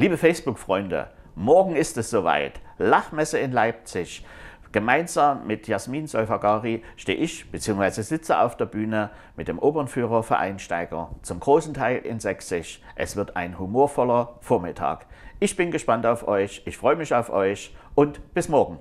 Liebe Facebook-Freunde, morgen ist es soweit. Lachmesse in Leipzig. Gemeinsam mit Jasmin Seufagari stehe ich bzw. sitze auf der Bühne mit dem Obernführer für Einsteiger, zum großen Teil in Sächsisch. Es wird ein humorvoller Vormittag. Ich bin gespannt auf euch, ich freue mich auf euch und bis morgen.